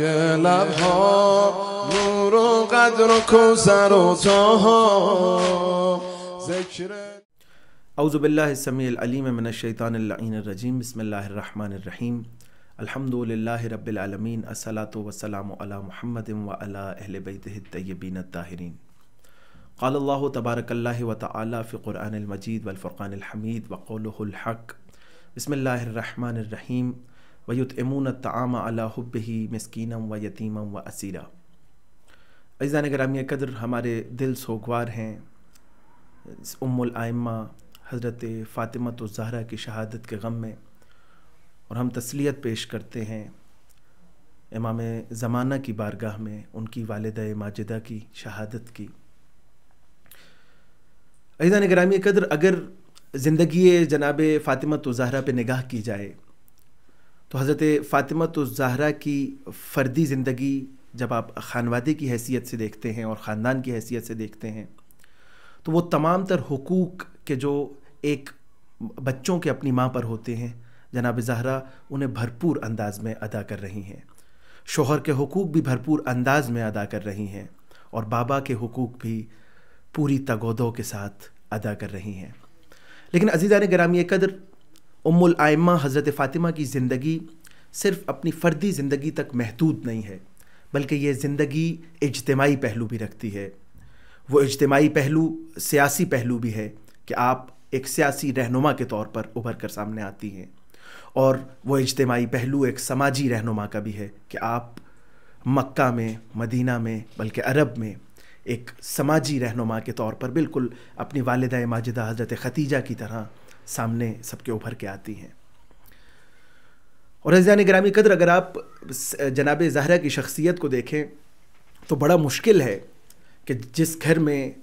روی لبها نور و قدر و کوزر و تاها ذکر اعوذ بالله السميع العليم من الشيطان اللعين الرجيم بسم الله الرحمن الرحيم الحمد لله رب العالمين الصلاة والسلام على محمد وعلى أهل بيته الطيبين الطاهرين قال الله تبارك الله وتعالى في قرآن المجيد والفرقان الحميد وقوله الحق بسم الله الرحمن الرحيم वयुतमून तआमा ही मस्किनम व यतीमम व असीरा अज़ान ग्रामी कदर हमारे दिल सोगवार हैं उम्मा हज़रत फ़ातिमत ज़हरा की शहादत के गम में और हम तसलियत पेश करते हैं इमाम ज़माना की बारगाह में उनकी वालद माजिदा की शहादत की अज़ान ग्रामी कदर अगर ज़िंदगी जनाब फ़ातिमत ज़हरा पर निगाह की जाए तो हज़रत फ़ातिमा तो ज़ाहरा की फ़र्दी ज़िंदगी जब आप खानवादे की हैसियत से देखते हैं और ख़ानदान की हैसियत से देखते हैं तो वो तमाम तर हकूक़ के जो एक बच्चों के अपनी माँ पर होते हैं जनाब ज़ाहरा उन्हें भरपूर अंदाज में अदा कर रही हैं शोहर के हकूक़ भी भरपूर अंदाज में अदा कर रही हैं और बाबा के हकूक़ भी पूरी तगोदों के साथ अदा कर रही हैं लेकिन ने ग्रामीय कदर आयमा हज़रत फ़ातिमा की ज़िंदगी सिर्फ अपनी फ़र्दी ज़िंदगी तक महदूद नहीं है बल्कि ये ज़िंदगी इजतमाही पहलू भी रखती है वो इजतमाही पहलू सियासी पहलू भी है कि आप एक सियासी रहनुमा के तौर पर उभर कर सामने आती हैं और वो इजतमाही पहलू एक समाजी रहनुमा का भी है कि आप मक्का में मदीना में बल्कि अरब में एक समाजी रहनुमा के तौर पर बिल्कुल अपनी वालदा माजिदा हज़रत ख़तीजा की तरह सामने सबके उभर के आती हैं और हजान ग्रामी कदर अगर आप जनाब जहरा की शख्सियत को देखें तो बड़ा मुश्किल है कि जिस घर में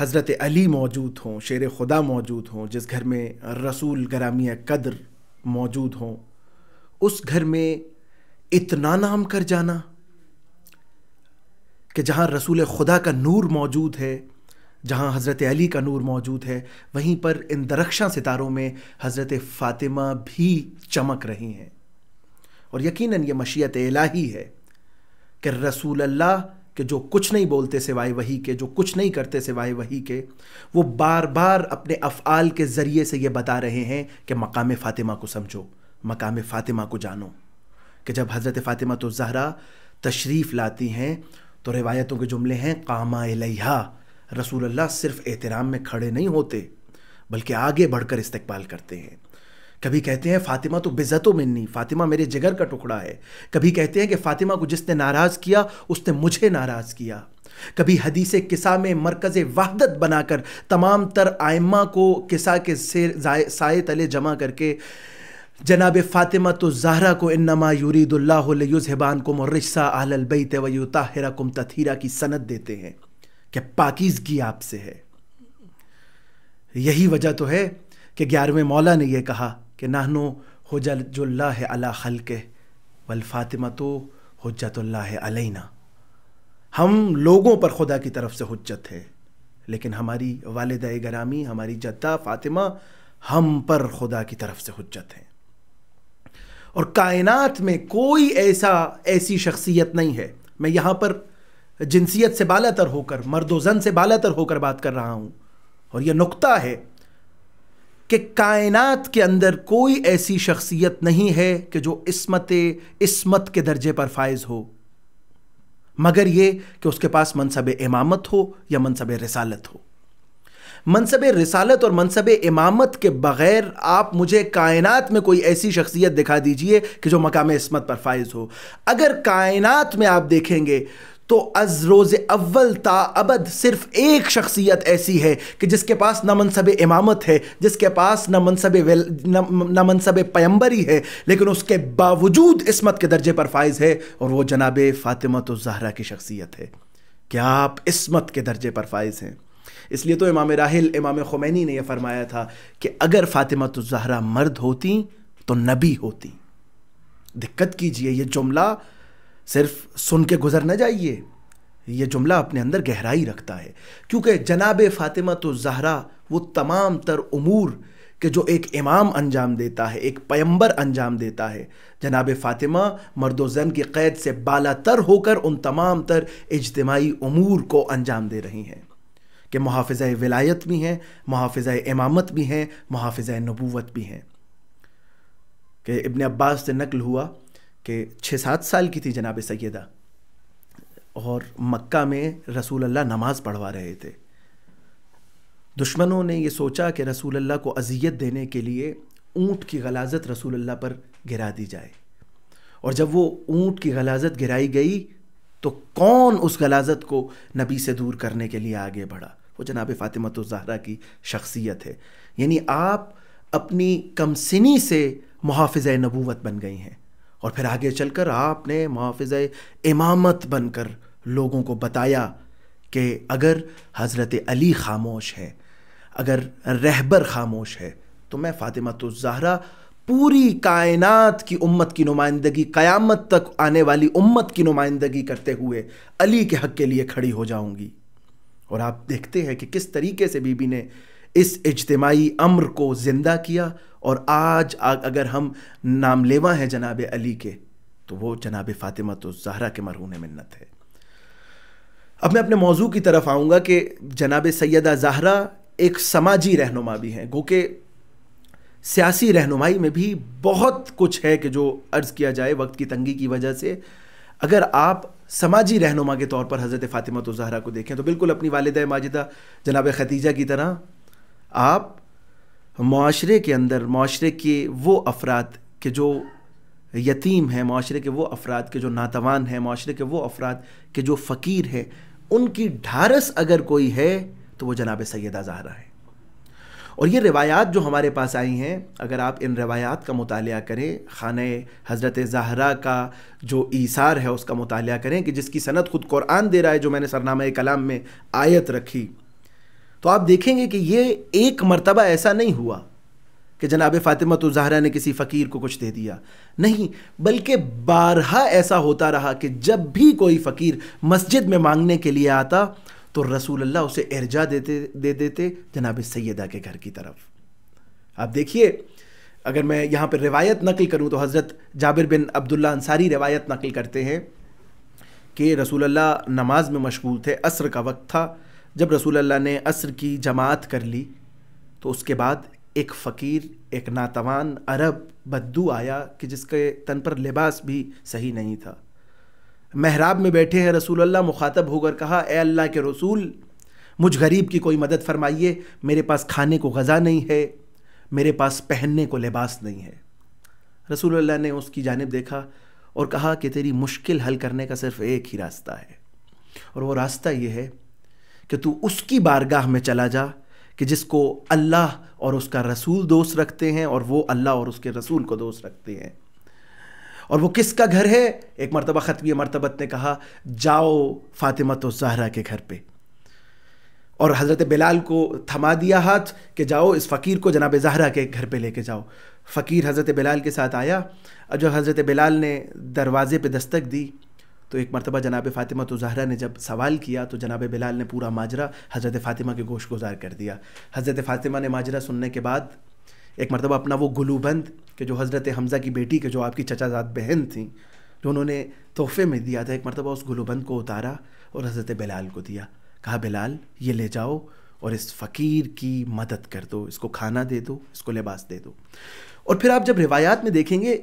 हज़रत अली मौजूद हों शेर खुदा मौजूद हों जिस घर में रसूल ग्रामिया कदर मौजूद हों उस घर में इतना नाम कर जाना कि जहाँ रसूल खुदा का नूर मौजूद है जहाँ हज़रत अली का नूर मौजूद है वहीं पर इन दरख्शा सितारों में हज़रत फ़ातिमा भी चमक रही हैं और यकीनन ये अला इलाही है कि रसूल अल्लाह के जो कुछ नहीं बोलते सिवाय वही के जो कुछ नहीं करते सिवाय वही के वो बार बार अपने अफ़ाल के ज़रिए से ये बता रहे हैं कि मकाम फ़ातिमा को समझो मकाम फ़ातिमा को जानो कि जब हज़रत फ़ातिमा तो जहरा तशरीफ़ लाती हैं तो रिवायतों के जुमले हैं कामा इलहा रसूल अल्लाह सिर्फ एहतराम में खड़े नहीं होते बल्कि आगे बढ़कर इस्तकबाल करते हैं कभी कहते हैं फ़ातिमा तो बेज़तो मिन्नी फ़ातिमा मेरे जिगर का टुकड़ा है कभी कहते हैं कि फ़ातिमा को जिसने नाराज़ किया उसने मुझे नाराज़ किया कभी हदीस किसा में मरकज़ वहदत बनाकर तमाम तर आयमा को किसा के से साय तले जमा करके जनाब फ़ातिमा तो जहरा को इन्नमा यूरीदुल्लाज़बान को बई आलबैत वयुताहरा कुम तथीरा की सनत देते हैं क्या पाकिजगी आपसे है यही वजह तो है कि ग्यारहवें मौला ने यह कहा कि नाहनो हजल्ला है अला खल के वल फातिमा तो हजतुल्ला है अलैना हम लोगों पर खुदा की तरफ से हजत है लेकिन हमारी वालद गरामी हमारी जद्दा फातिमा हम पर खुदा की तरफ से हजत है और कायनात में कोई ऐसा ऐसी शख्सियत नहीं है मैं यहां पर जिनसियत से बालातर होकर मर्द जन से बालातर होकर बात कर रहा हूं और यह नुकता है कि कायनात के अंदर कोई ऐसी शख्सियत नहीं है कि जो इसमत इसमत के दर्जे पर फायज हो मगर यह कि उसके पास मनसब इमामत हो या मनसब रसालत हो मनसब रसालत और मनसब इमामत के बगैर आप मुझे कायनात में कोई ऐसी शख्सियत दिखा दीजिए कि जो मकाम इसमत पर फायज हो अगर कायनात में आप देखेंगे तो अज रोज़ अव्वल ता अबद सिर्फ एक शख्सियत ऐसी है कि जिसके पास न मनसब इमामत है जिसके पास न मनसब न मनसब पैम्बरी है लेकिन उसके बावजूद इसमत के दर्जे पर फायज़ है और वो जनाब फ़ातिमत तो जहरा की शख्सियत है क्या आप इसमत के दर्जे पर फायज़ हैं इसलिए तो इमाम राहल इमाम खुमैनी ने यह फरमाया था कि अगर फ़ातिमा तो जहरा मर्द होती तो नबी होती दिक्कत कीजिए यह जुमला सिर्फ सुन के गुजर न जाइए ये जुमला अपने अंदर गहराई रखता है क्योंकि जनाब फ़ातिमा तो जहरा वो तमाम तर उमूर के जो एक इमाम अंजाम देता है एक पैम्बर अंजाम देता है जनाब फ़ातिमा मर्द जन की क़ैद से बाला तर होकर उन तमाम तर इजतमाही उमूर को अंजाम दे रही हैं कि मुहाफ़ विलायत भी हैं मुहाफ़ इमामत भी हैं मुहाफ़ नबूवत भी हैं कि इबन अब्बास से नकल हुआ कि छः सात साल की थी जनाब सैदा और मक्का में रसूल अल्लाह नमाज़ पढ़वा रहे थे दुश्मनों ने ये सोचा कि रसूल अल्लाह को अजियत देने के लिए ऊँट की गलाजत रसूल अल्लाह पर गिरा दी जाए और जब वो ऊँट की गलाजत गिराई गई तो कौन उस गलाजत को नबी से दूर करने के लिए आगे बढ़ा वो जनाब फ़ातिमा ज़हरा की शख्सियत है यानी आप अपनी कमसिनी से मुहाफ़ नबूवत बन गई हैं और फिर आगे चलकर आपने मुहाफ़ इमामत बनकर लोगों को बताया कि अगर हज़रत अली खामोश है अगर रहबर खामोश है तो मैं फ़ातिमा तो ज़हरा पूरी कायनात की उम्मत की नुमाइंदगी क़यामत तक आने वाली उम्मत की नुमाइंदगी करते हुए अली के हक़ के लिए खड़ी हो जाऊंगी और आप देखते हैं कि किस तरीके से बीबी ने इस इजतमाही अम्र को ज़िंदा किया और आज अगर हम नाम लेवा हैं जनाब अली के तो वो जनाब फ़ातिमा तो जहरा के मरहून मन्नत है अब मैं अपने मौजू की तरफ आऊँगा कि जनाब सैदा जहरा एक समाजी रहनुमा भी हैं क्योंकि सियासी रहनुमाई में भी बहुत कुछ है कि जो अर्ज़ किया जाए वक्त की तंगी की वजह से अगर आप समाजी रहनुमा के तौर पर हज़रत फ़ातिमा तो जहरा को देखें तो बिल्कुल अपनी वालदा माजिदा जनाब खतीजा की तरह आप माशरे के अंदर माशरे के वो अफराद के जो यतीम हैं माशरे के वो अफराद के जो नातवान हैं माशरे के वो अफराद के जो फ़कीर हैं उनकी ढारस अगर कोई है तो वो जनाब सैदा ज़ाहरा है और ये रिवायात जो हमारे पास आई हैं अगर आप इन रिवायात का मताल करें खान हज़रत ज़ाहरा का जो ईसार है उसका मताल करें कि जिसकी सनत ख़ुद क़ुरान दे रहा है जो मैंने सरनामा कलाम में आयत रखी तो आप देखेंगे कि ये एक मरतबा ऐसा नहीं हुआ कि जनाब फ़ातिमा तो जहरा ने किसी फ़कीर को कुछ दे दिया नहीं बल्कि बारहा ऐसा होता रहा कि जब भी कोई फ़कीर मस्जिद में मांगने के लिए आता तो रसूल अल्लाह उसे इर्जा देते दे देते जनाब सैदा के घर की तरफ आप देखिए अगर मैं यहाँ पर रिवायत नकल करूँ तो हज़रत जाबिर बिन अब्दुल्ला अंसारी रिवायत नकल करते हैं कि रसूल अल्लाह नमाज में मशगूल थे असर का वक्त था जब रसूल अल्लाह ने असर की जमात कर ली तो उसके बाद एक फ़कीर एक नातवान अरब बद्दू आया कि जिसके तन पर लिबास भी सही नहीं था महराब में बैठे हैं रसूल अल्लाह मुखातब होकर कहा ए अल्लाह के रसूल मुझ गरीब की कोई मदद फरमाइए मेरे पास खाने को गज़ा नहीं है मेरे पास पहनने को लिबास नहीं है रसूल अल्लाह ने उसकी जानब देखा और कहा कि तेरी मुश्किल हल करने का सिर्फ़ एक ही रास्ता है और वो रास्ता ये है कि तू उसकी बारगाह में चला जा कि जिसको अल्लाह और उसका रसूल दोस्त रखते हैं और वो अल्लाह और उसके रसूल को दोस्त रखते हैं और वो किसका घर है एक मरतबा ख़तमी मरतबत ने कहा जाओ तो जहरा के घर पे और हज़रत बिलाल को थमा दिया हाथ कि जाओ इस फ़कीर को जनाब जहरा के घर पे लेके जाओ फ़कीर हज़रत बिलाल के साथ आया और जब हज़रत बिलाल ने दरवाज़े पे दस्तक दी तो एक मरतबा जनाब फ़ातिमा तो जहरा ने जब सवाल किया तो जनाब बिलाल ने पूरा माजरा हज़रत फ़ातिमा के गोश गुजार कर दिया हज़रत फ़ातिमा ने माजरा सुनने के बाद एक मरतबा अपना वो गुलूबंद के जो हज़रत हमज़ा की बेटी के जो आपकी चचाजाद बहन थी जो उन्होंने तोहफे में दिया था एक मरतबा उस गुलूबंद को उतारा और हज़रत बिलाल को दिया कहा बिलाल ये ले जाओ और इस फ़कीर की मदद कर दो इसको खाना दे दो इसको लिबास दे दो और फिर आप जब रिवायात में देखेंगे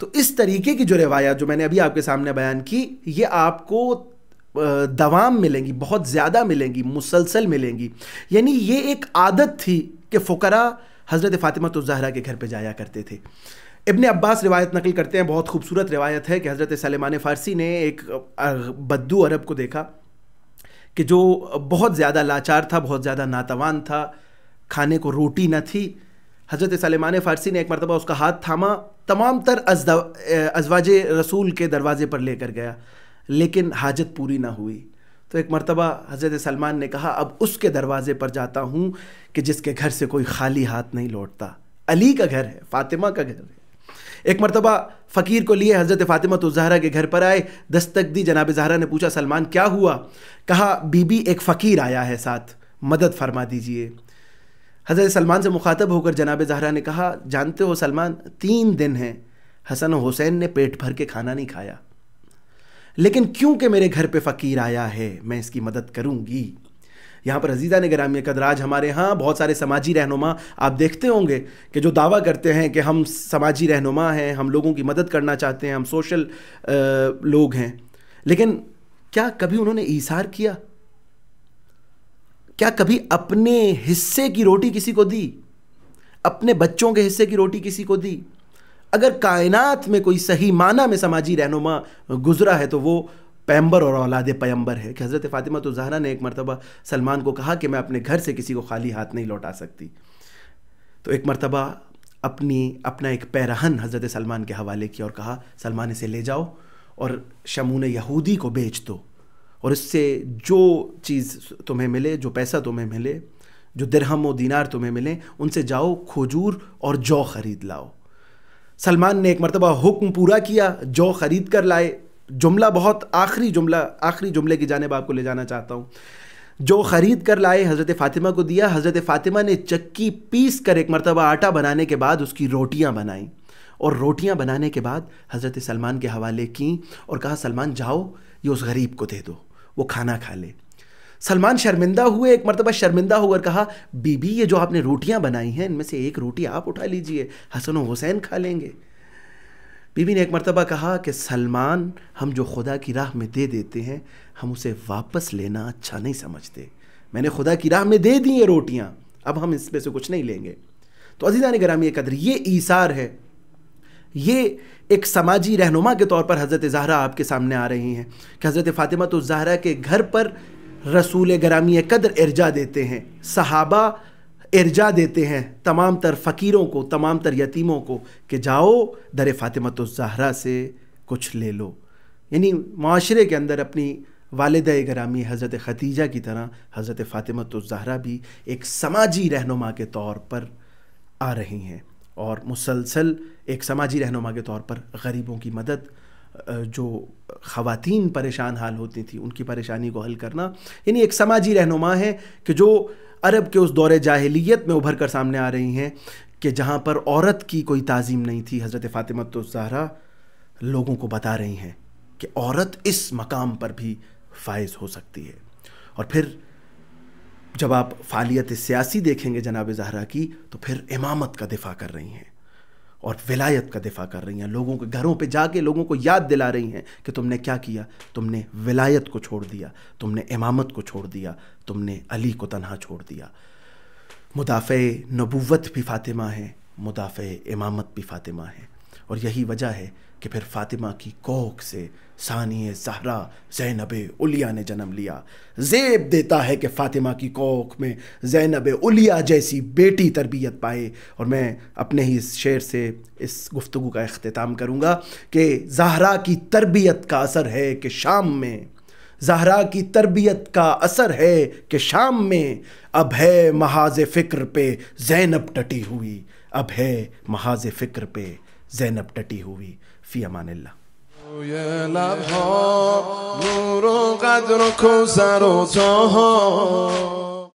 तो इस तरीके की जो रवायात जो मैंने अभी आपके सामने बयान की ये आपको दवाम मिलेंगी बहुत ज़्यादा मिलेंगी मुसलसल मिलेंगी यानी ये एक आदत थी कि फ़करा हज़रत फ़ातिमा तो जहरा के घर पे जाया करते थे इब्ने अब्बास रिवायत नकल करते हैं बहुत खूबसूरत रिवायत है कि हज़रत सलेमान फ़ारसी ने एक बद्दू अरब को देखा कि जो बहुत ज़्यादा लाचार था बहुत ज़्यादा नातवान था खाने को रोटी न थी हज़रत सलेमान फ़ारसी ने एक मरतबा उसका हाथ थामा तमाम तर अजवाज रसूल के दरवाजे पर लेकर गया लेकिन हाजत पूरी ना हुई तो एक मरतबा हज़रत सलमान ने कहा अब उसके दरवाज़े पर जाता हूँ कि जिसके घर से कोई खाली हाथ नहीं लौटता अली का घर है फ़ातिमा का घर है एक मरतबा फ़कीर को लिए हज़रत फ़ातिमा तो जहरा के घर पर आए दस्तक दी जनाब जहरा ने पूछा सलमान क्या हुआ कहा बीबी एक फ़कीर आया है साथ मदद फरमा दीजिए हज़रत सलमान से मुखातब होकर जनाब जहरा ने कहा जानते हो सलमान तीन दिन हैं हसन हुसैन ने पेट भर के खाना नहीं खाया लेकिन क्योंकि मेरे घर पे फ़कीर आया है मैं इसकी मदद करूँगी यहाँ पर अजीज़ा ने ग्रामीण कदराज हमारे यहाँ बहुत सारे समाजी रहनुमा आप देखते होंगे कि जो दावा करते हैं कि हम समाजी रहनुमा हैं हम लोगों की मदद करना चाहते हैं हम सोशल आ, लोग हैं लेकिन क्या कभी उन्होंने ईसार किया क्या कभी अपने हिस्से की रोटी किसी को दी अपने बच्चों के हिस्से की रोटी किसी को दी अगर कायनात में कोई सही माना में समाजी रहनुमा गुजरा है तो वो पैम्बर और औलाद पैम्बर है कि हज़रत फ़ातिमा तो जहरा ने एक मरतबा सलमान को कहा कि मैं अपने घर से किसी को खाली हाथ नहीं लौटा सकती तो एक मरतबा अपनी अपना एक पैरहन हज़रत सलमान के हवाले किया और कहा सलमान इसे ले जाओ और शमून यहूदी को बेच दो और इससे जो चीज़ तुम्हें मिले जो पैसा तुम्हें मिले जो दिरहम और दीनार तुम्हें मिले उनसे जाओ खजूर और जौ ख़रीद लाओ सलमान ने एक मरतबा हुक्म पूरा किया जौ ख़रीद कर लाए जुमला बहुत आखिरी जुमला आखिरी जुमले की जानब आपको ले जाना चाहता हूँ जो ख़रीद कर लाए हज़रत फ़ातिमा को दिया हज़रत फ़ातिमा ने चक्की पीस कर एक मरतबा आटा बनाने के बाद उसकी रोटियाँ बनाई और रोटियाँ बनाने के बाद हज़रत सलमान के हवाले की और कहा सलमान जाओ ये उस गरीब को दे दो वो खाना खा ले सलमान शर्मिंदा हुए एक मरतबा शर्मिंदा होकर कहा बीबी ये जो आपने रोटियां बनाई हैं इनमें से एक रोटी आप उठा लीजिए हसन हुसैन खा लेंगे बीबी ने एक मरतबा कहा कि सलमान हम जो खुदा की राह में दे देते हैं हम उसे वापस लेना अच्छा नहीं समझते मैंने खुदा की राह में दे दी ये रोटियाँ अब हम इसमें से कुछ नहीं लेंगे तो अजीज़ा ने गरामी कदर ये ईसार है ये एक समाजी रहनुमा के तौर पर हज़रत ज़हरा आपके सामने आ रही हैं कि हज़रत फ़ातिमा तो ज़ाहरा के घर पर रसूल ग्रामी कदर इर्जा देते हैं सहाबा इर्जा देते हैं तमाम तर फ़कीरों को तमाम तर यतीमों को कि जाओ दर फ़ातिमा तो ज़हरा से कुछ ले लो यानी माशरे के अंदर अपनी वालद ग्रामी हज़रत खतीजा की तरह हज़रत फ़ातिमा तो ज़हरा भी एक समाजी रहनुमा के तौर पर आ रही हैं और मुसलसल एक समाजी रहनुमा के तौर पर गरीबों की मदद जो ख़ातन परेशान हाल होती थी उनकी परेशानी को हल करना यानी एक समाजी रहनुमा है कि जो अरब के उस दौरे जाहलीत में उभर कर सामने आ रही हैं कि जहाँ पर औरत की कोई ताज़ीम नहीं थी हज़रत फ़ातिमत तो जहरा लोगों को बता रही हैं कि औरत इस मकाम पर भी फायज हो सकती है और फिर जब आप फालियत सियासी देखेंगे जनाब जहरा की तो फिर इमामत का दिफा कर रही हैं और विलायत का दिफा कर रही हैं लोगों के घरों पे जाके लोगों को याद दिला रही हैं कि तुमने क्या किया तुमने विलायत को छोड़ दिया तुमने इमामत को छोड़ दिया तुमने अली को तनहा छोड़ दिया मुदाफ़ नबूवत भी फातिमा है मुदाफ़ इमामत भी फातिमा है और यही वजह है कि फिर फातिमा की कोख से सानिय जहरा जैनब उलिया ने जन्म लिया जेब देता है कि फातिमा की कोख में जैनब उलिया जैसी बेटी तरबियत पाए और मैं अपने ही इस शेर से इस गुफ्तु का अख्ताम करूँगा कि जहरा की तरबियत का असर है कि शाम में जहरा की तरबियत का असर है कि शाम में अब है महाज फ़िक्र पे जैनब टटी हुई अब है महाज फ़िक्र पे जैनब टटी हुई في امان الله لبها نور قدر و کوزر